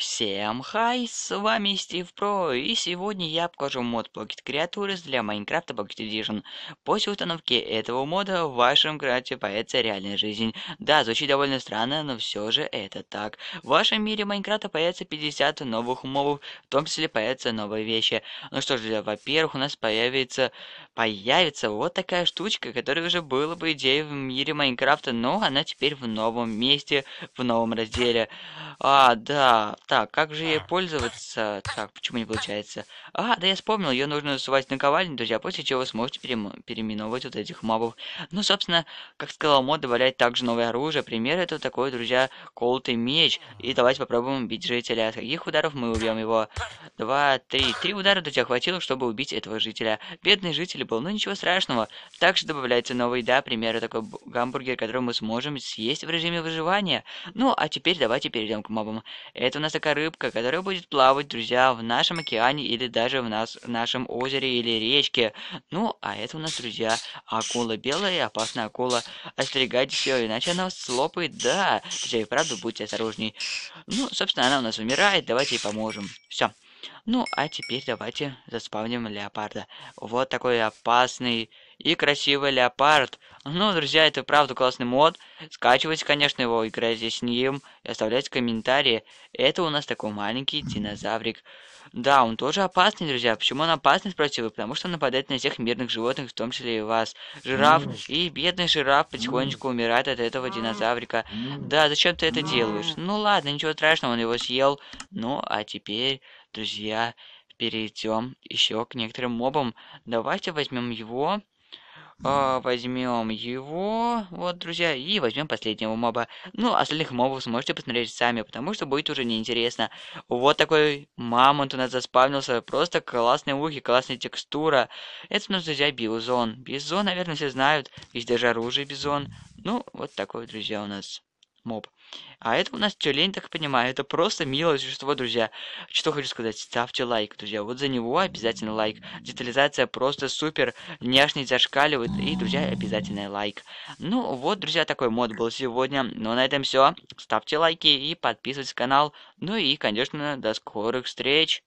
Всем хай, с вами Стив Про, и сегодня я покажу мод Pocket Creatures для Майнкрафта Pocket Edition. После установки этого мода в вашем крафте появится реальная жизнь. Да, звучит довольно странно, но все же это так. В вашем мире Майнкрафта появится 50 новых мобов, в том числе появятся новые вещи. Ну что же, во-первых, у нас появится, появится вот такая штучка, которая уже была бы идеей в мире Майнкрафта, но она теперь в новом месте, в новом разделе. А, да, так, как же ей пользоваться? Так, почему не получается? А, да я вспомнил, ее нужно засувать наковальней, друзья, после чего вы сможете перем... переименовывать вот этих мобов. Ну, собственно, как сказал мод, добавлять также новое оружие. Пример это такой, друзья, колотый меч. И давайте попробуем убить жителя. От каких ударов мы убьем его? Два, три. Три удара, друзья, хватило, чтобы убить этого жителя. Бедный житель был, но ну, ничего страшного. Также добавляется новая еда, примеры такой гамбургер, который мы сможем съесть в режиме выживания. Ну, а теперь давайте перейдем к мобам. Это у нас рыбка, которая будет плавать, друзья, в нашем океане или даже в, нас, в нашем озере или речке. Ну, а это у нас, друзья, акула белая опасная акула. Остерегайтесь ее, иначе она слопает, да. Друзья, и правда, будьте осторожней. Ну, собственно, она у нас умирает, давайте ей поможем. Все. Ну, а теперь давайте заспавним леопарда. Вот такой опасный и красивый леопард. Ну, друзья, это правда классный мод. Скачивайте, конечно, его, играйте с ним и оставляйте комментарии. Это у нас такой маленький динозаврик. Да, он тоже опасный, друзья. Почему он опасный, спросите вы? Потому что он нападает на всех мирных животных, в том числе и вас. Жираф и бедный жираф потихонечку умирает от этого динозаврика. Да, зачем ты это делаешь? Ну ладно, ничего страшного, он его съел. Ну, а теперь, друзья, перейдем еще к некоторым мобам. Давайте возьмем его. А, возьмем его, вот, друзья, и возьмем последнего моба. Ну, остальных мобов сможете посмотреть сами, потому что будет уже неинтересно. Вот такой мамонт у нас заспавнился, просто классные ухи, классная текстура. Это у нас, друзья, бизон. Бизон, наверное, все знают, есть даже оружие бизон. Ну, вот такой, друзья, у нас моб. А это у нас что, лень, так понимаю, это просто милое существо, друзья. Что хочу сказать, ставьте лайк, друзья, вот за него обязательно лайк. Детализация просто супер, няшный зашкаливает, и, друзья, обязательно лайк. Ну, вот, друзья, такой мод был сегодня. Ну, на этом все. Ставьте лайки и подписывайтесь на канал. Ну и, конечно, до скорых встреч!